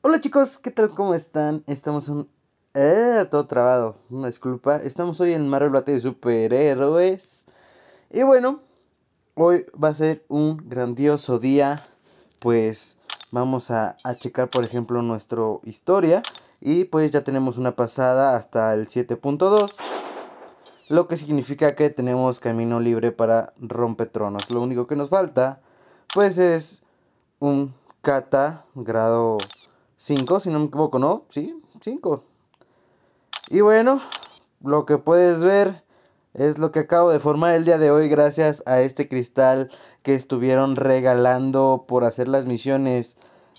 Hola chicos, ¿qué tal? ¿Cómo están? Estamos un... Eh, todo trabado, una disculpa. Estamos hoy en Marvel Battle de Superhéroes. Y bueno, hoy va a ser un grandioso día. Pues vamos a, a checar, por ejemplo, nuestra historia. Y pues ya tenemos una pasada hasta el 7.2. Lo que significa que tenemos camino libre para rompetronos. Lo único que nos falta pues es un kata grado 5, si no me equivoco, ¿no? Sí, 5. Y bueno, lo que puedes ver es lo que acabo de formar el día de hoy gracias a este cristal que estuvieron regalando por hacer las misiones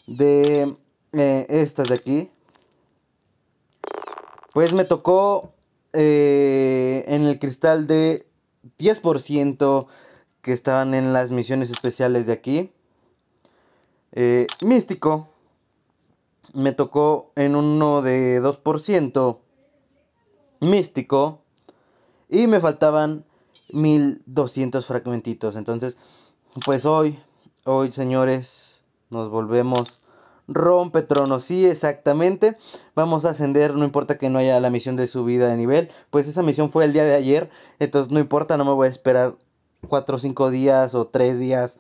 de eh, estas de aquí. Pues me tocó eh, en el cristal de 10% que estaban en las misiones especiales de aquí. Eh, místico. Me tocó en uno de 2%. Místico. Y me faltaban 1200 fragmentitos. Entonces, pues hoy, hoy señores, nos volvemos rompe tronos. Sí, exactamente. Vamos a ascender, no importa que no haya la misión de subida de nivel. Pues esa misión fue el día de ayer. Entonces no importa, no me voy a esperar 4 o 5 días o 3 días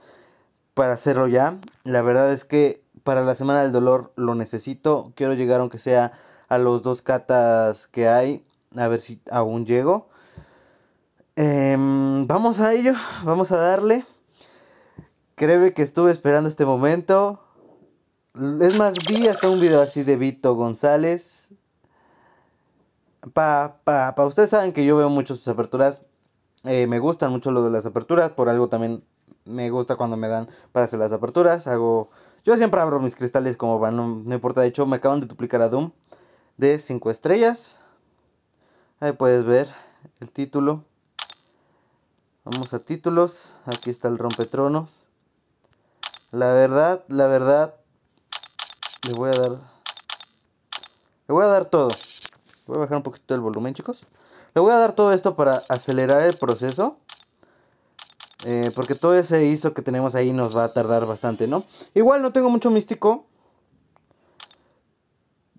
para hacerlo ya. La verdad es que para la semana del dolor lo necesito. Quiero llegar aunque sea a los dos catas que hay. A ver si aún llego. Em, vamos a ello, vamos a darle. Creo que estuve esperando este momento. Es más, vi hasta un video así de Vito González. Pa, pa, pa. Ustedes saben que yo veo mucho sus aperturas. Eh, me gustan mucho lo de las aperturas. Por algo también me gusta cuando me dan para hacer las aperturas. Hago. Yo siempre abro mis cristales como van, no, no importa. De hecho, me acaban de duplicar a Doom de 5 estrellas. Ahí puedes ver el título. Vamos a títulos. Aquí está el rompetronos. La verdad, la verdad, le voy a dar. Le voy a dar todo. Voy a bajar un poquito el volumen, chicos. Le voy a dar todo esto para acelerar el proceso. Eh, porque todo ese ISO que tenemos ahí nos va a tardar bastante, ¿no? Igual no tengo mucho místico.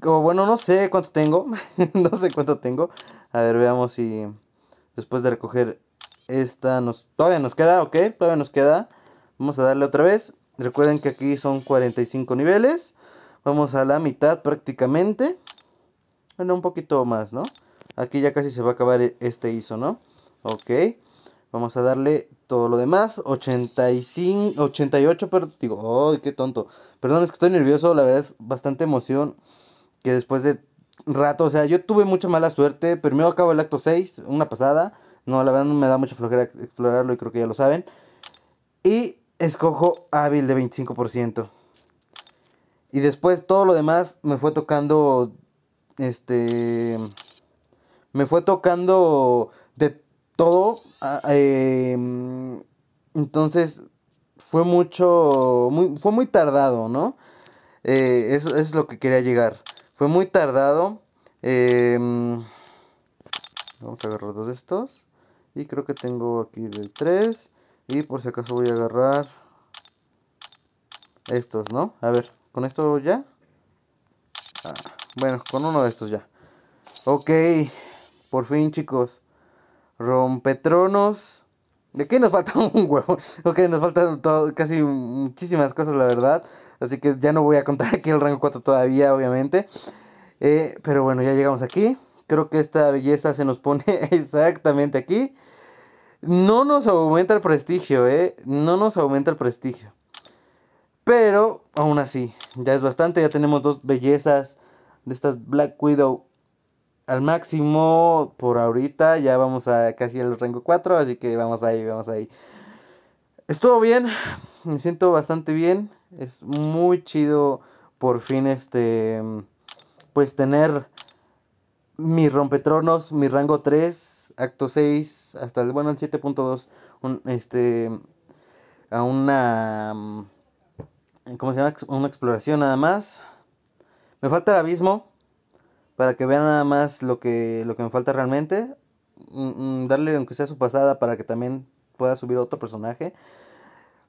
O bueno, no sé cuánto tengo. no sé cuánto tengo. A ver, veamos si después de recoger esta nos... Todavía nos queda, ok. Todavía nos queda. Vamos a darle otra vez. Recuerden que aquí son 45 niveles. Vamos a la mitad prácticamente. Bueno, un poquito más, ¿no? Aquí ya casi se va a acabar e-, este ISO, ¿no? Ok. Vamos a darle todo lo demás. 85, 88, pero digo, ¡ay, qué tonto! Perdón, es que estoy nervioso. La verdad es bastante emoción que después de rato, o sea, yo tuve mucha mala suerte. Pero Primero acabo el acto 6, una pasada. No, la verdad no me da mucha flojera explorarlo y creo que ya lo saben. Y escojo hábil de 25%. Y después todo lo demás me fue tocando, este, me fue tocando de todo. Ah, em, entonces fue mucho, muy, fue muy tardado, ¿no? Eh, eso, es lo que quería llegar. Fue muy tardado. Eh, vamos a agarrar dos de estos. Y creo que tengo aquí del tres, Y por si acaso voy a agarrar estos, ¿no? A ver. ¿Con esto ya? Ah, bueno, con uno de estos ya. Ok, por fin chicos. Rompetronos. ¿De qué nos falta un huevo? Ok, nos faltan todo, casi muchísimas cosas, la verdad. Así que ya no voy a contar aquí el rango 4 todavía, obviamente. Eh, pero bueno, ya llegamos aquí. Creo que esta belleza se nos pone exactamente aquí. No nos aumenta el prestigio, ¿eh? No nos aumenta el prestigio. Pero aún así, ya es bastante. Ya tenemos dos bellezas de estas Black Widow al máximo por ahorita. Ya vamos a casi al rango 4. Así que vamos ahí, vamos ahí. Estuvo bien. Me siento bastante bien. Es muy chido por fin este. Pues tener mi rompetronos, mi rango 3, acto 6, hasta el bueno, el 7.2. este. A una ¿Cómo se llama? Una exploración nada más. Me falta el abismo. Para que vean nada más lo que, lo que me falta realmente. Mm, mm, darle aunque sea su pasada para que también pueda subir otro personaje.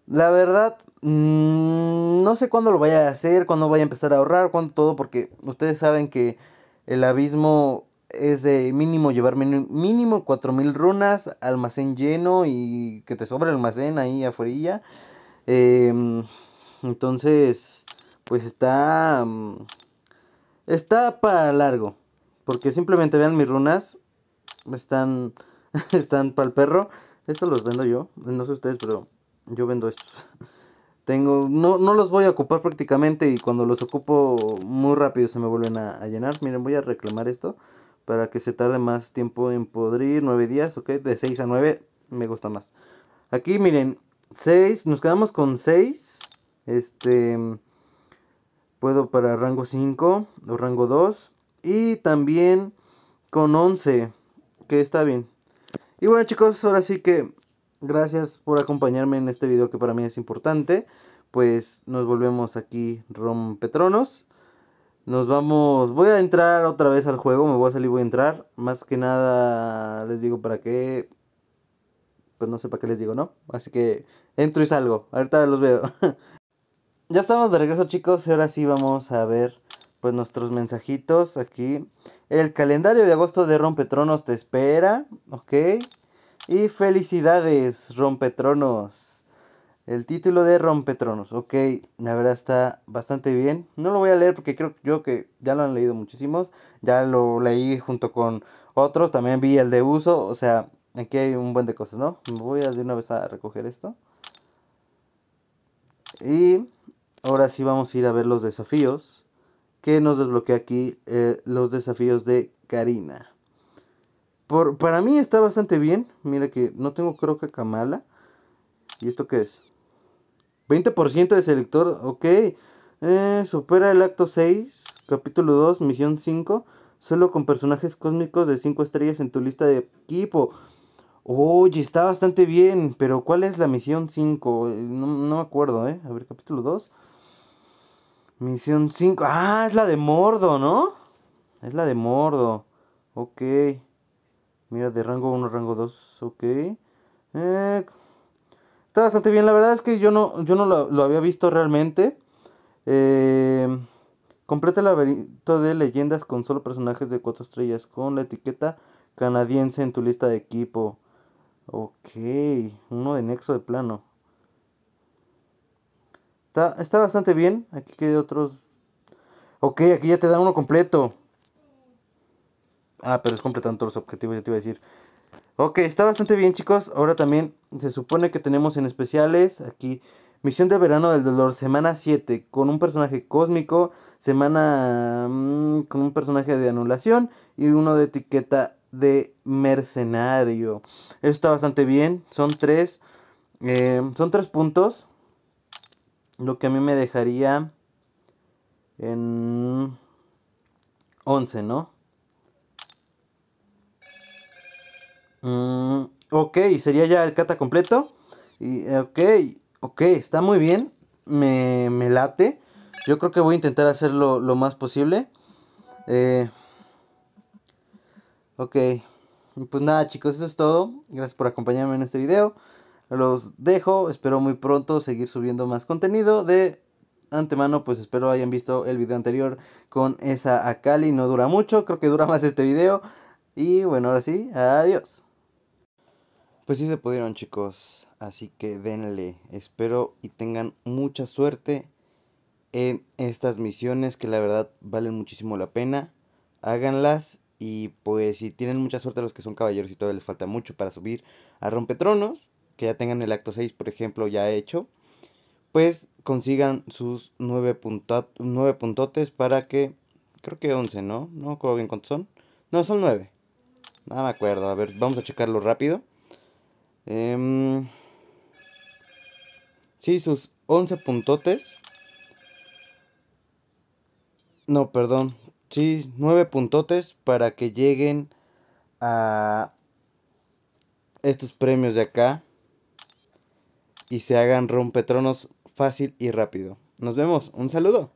La verdad, mm, no sé cuándo lo vaya a hacer, cuándo voy a empezar a ahorrar, cuándo todo, porque ustedes saben que el abismo es de mínimo llevar mínimo 4000 runas, almacén lleno y que te sobre el almacén ahí afuera. Eh, entonces, pues está... Mm, está para largo. Porque simplemente vean mis runas. Están... Están para el perro. Estos los vendo yo. No sé ustedes, pero yo vendo estos. Tengo, no, los voy a ocupar prácticamente y cuando los ocupo muy rápido se me vuelven a, a llenar. Miren, voy a reclamar esto para que se tarde más tiempo en podrir. 9 días, ok. De 6 a 9 me gusta más. Aquí miren, 6, nos quedamos con 6. Este puedo para rango 5 o rango 2 y también con 11, que está bien. Y bueno, chicos, ahora sí que gracias por acompañarme en este video que para mí es importante. Pues nos volvemos aquí rompetronos. Nos vamos, voy a entrar otra vez al juego, me voy a salir, voy a entrar. Más que nada les digo para qué pues no sé para qué les digo, ¿no? Así que entro y salgo. Ahorita los veo. Ya estamos de regreso chicos y ahora sí vamos a ver pues nuestros mensajitos aquí. El calendario de agosto de Rompetronos te espera, ok. Y felicidades Rompetronos. El título de Rompetronos, ok. La verdad está bastante bien. No lo voy a leer porque creo yo que ya lo han leído muchísimos. Ya lo leí junto con otros. También vi el de uso. O sea, aquí hay un buen de cosas, ¿no? Voy a de una vez a recoger esto. Y ahora sí vamos a ir a ver los desafíos que nos desbloquea aquí eh, los desafíos de Karina. Por, para mí está bastante bien. Mira que no tengo creo que Kamala. ¿Y esto qué es? 20% de selector, ok. Eh, supera el acto 6, capítulo 2, misión 5. Solo con personajes cósmicos de 5 estrellas en tu lista de equipo. Oye, está bastante bien, pero ¿cuál es la misión 5? Eh, no, no me acuerdo, ¿eh? A ver, capítulo 2. Misión 5. Ah, es la de Mordo, ¿no? Es la de Mordo. Ok. Mira, de rango 1, rango 2. Ok. Eh, está bastante bien. La verdad es que yo no, yo no lo, había visto realmente. Eh, completa el laberinto de leyendas con solo personajes de 4 estrellas. Con la etiqueta canadiense en tu lista de equipo. Ok. Uno de nexo de plano. Está, está bastante bien. Aquí que otros. Ok, aquí ya te da uno completo. Ah, pero es completando todos los objetivos, ya te iba a decir. Ok, está bastante bien, chicos. Ahora también se supone que tenemos en especiales aquí Misión de Verano del Dolor, semana 7, con un personaje cósmico, semana mm, con un personaje de anulación y uno de etiqueta de mercenario. Eso está bastante bien, son tres, eh, son tres puntos lo que a mí me dejaría en 11, ¿no? Mm, ok, sería ya el kata completo. Y, ok, ok, está muy bien. Me, late. Yo creo que voy a intentar hacerlo lo más posible. Eh, ok, pues nada chicos, eso es todo. Gracias por acompañarme en este video los dejo. Espero muy pronto seguir subiendo más contenido. De antemano, pues espero hayan visto el video anterior con esa Akali. No dura mucho, creo que dura más este video. Y bueno, ahora sí, adiós. Pues sí se pudieron chicos, así que denle. Espero y tengan mucha suerte en estas misiones que la verdad valen muchísimo la pena. Háganlas y pues si tienen mucha suerte los que son caballeros y todavía les falta mucho para subir a Rompetronos, que ya tengan el acto 6, por ejemplo, ya hecho, pues consigan sus 9, puntotes para que, creo que 11, ¿no? No recuerdo bien cuántos son. No, son 9. No me acuerdo, a ver, vamos a checarlo rápido. Eh, sí, sus 11 puntotes. No, perdón. Sí, 9 puntotes para que lleguen a estos premios de acá y se hagan rompetronos fácil y rápido. Nos vemos, un saludo.